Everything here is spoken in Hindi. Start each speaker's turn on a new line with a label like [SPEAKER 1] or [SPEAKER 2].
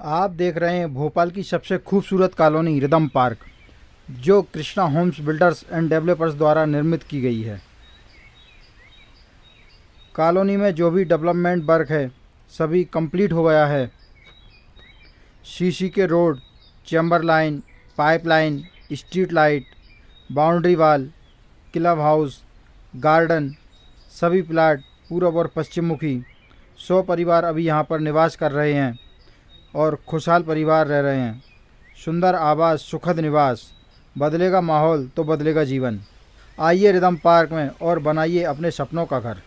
[SPEAKER 1] आप देख रहे हैं भोपाल की सबसे खूबसूरत कॉलोनी रिदम पार्क जो Krishna homes builders and developers द्वारा निर्मित की गई है कॉलोनी में जो भी डेवलपमेंट वर्क है सभी कंप्लीट हो गया है सीसी के road chamber line pipeline street light boundary wall club house garden सभी प्लाट पूर्व और पश्चिम मुखी सौ परिवार अभी यहाँ पर निवास कर रहे हैं और खुशहाल परिवार रह रहे हैं सुंदर आवास सुखद निवास बदलेगा माहौल तो बदलेगा जीवन आइए रिदम पार्क में और बनाइए अपने सपनों का घर